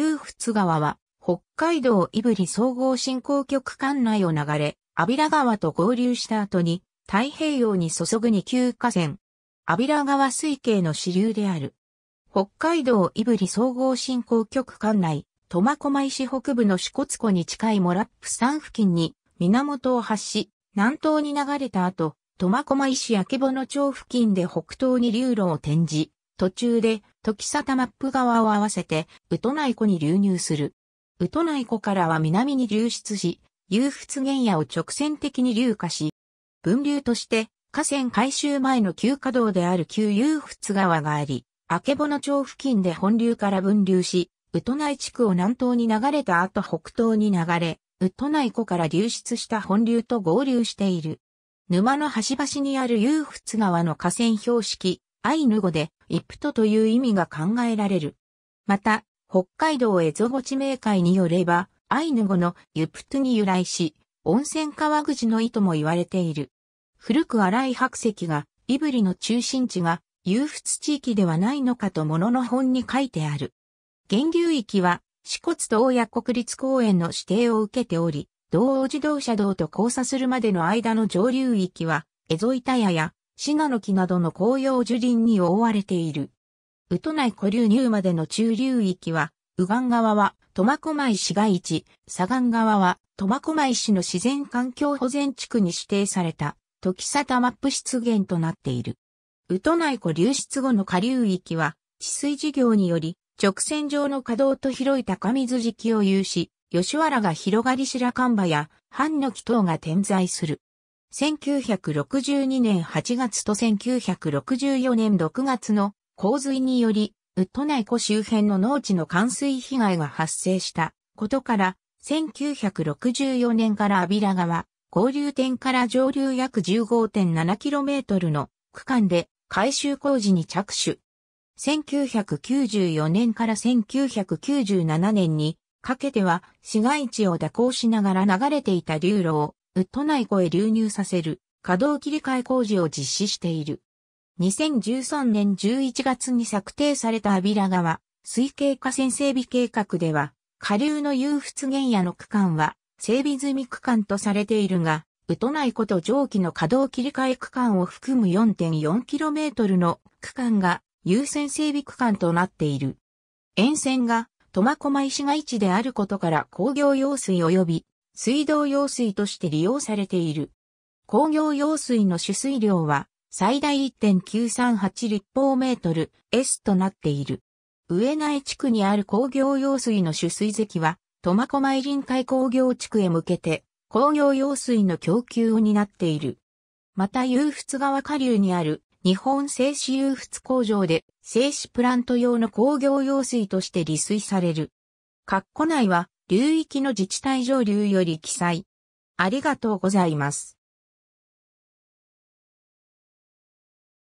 湧仏川は、北海道胆振総合振興局管内を流れ、安平川と合流した後に、太平洋に注ぐ2級河川、安平川水系の支流である。北海道胆振総合振興局管内、苫小牧市北部の支笏湖に近いモラップ山付近に源を発し、南東に流れた後、苫小牧市明けぼの町付近で北東に流路を転じ、途中で、時沙マップ川を合わせて、ウトナイ湖に流入する。ウトナイ湖からは南に流出し、遊仏原野を直線的に流下し、分流として、河川改修前の旧河道である旧遊仏川があり、曙町付近で本流から分流し、ウトナイ地区を南東に流れた後北東に流れ、ウトナイ湖から流出した本流と合流している。沼の端々にある遊仏川の河川標識、アイヌ語で、イプトという意味が考えられる。また、北海道エゾゴ地名会によれば、アイヌ語のユプトに由来し、温泉川口の意とも言われている。古く荒い白石が、イブリの中心地が、遊仏地域ではないのかと物の本に書いてある。源流域は、四骨と大谷国立公園の指定を受けており、道央自動車道と交差するまでの間の上流域は、エゾイタヤやシナノキなどの紅葉樹林に覆われている。ウト内古流入までの中流域は、右岸側は苫小牧市街地、左岸側は苫小牧市の自然環境保全地区に指定された、時沙マップ湿原となっている。ウト内湖流出後の下流域は、治水事業により、直線上の稼働と広い高水敷を有し、吉原が広がり白神場や、藩の木等が点在する。1962年8月と1964年6月の洪水により、ウッド内湖周辺の農地の冠水被害が発生したことから、1964年からアビラ川、合流点から上流約 15.7km の区間で改修工事に着手。1994年から1997年にかけては市街地を蛇行しながら流れていた流路をウッド内湖へ流入させる稼働切り替え工事を実施している。2013年11月に策定されたアビラ川水系河川整備計画では、下流の湧仏原野の区間は整備済み区間とされているが、ウトナイ湖と蒸気の稼働切り替え区間を含む 4.4km の区間が優先整備区間となっている。沿線が苫小牧市街地であることから工業用水及び水道用水として利用されている。工業用水の取水量は最大1.938立方メートル S となっている。上内地区にある工業用水の取水堰は、苫小牧臨海工業地区へ向けて工業用水の供給を担っている。また、有仏川下流にある日本製紙有仏工場で製紙プラント用の工業用水として利水される。括弧内は流域の自治体上流より記載。ありがとうございます。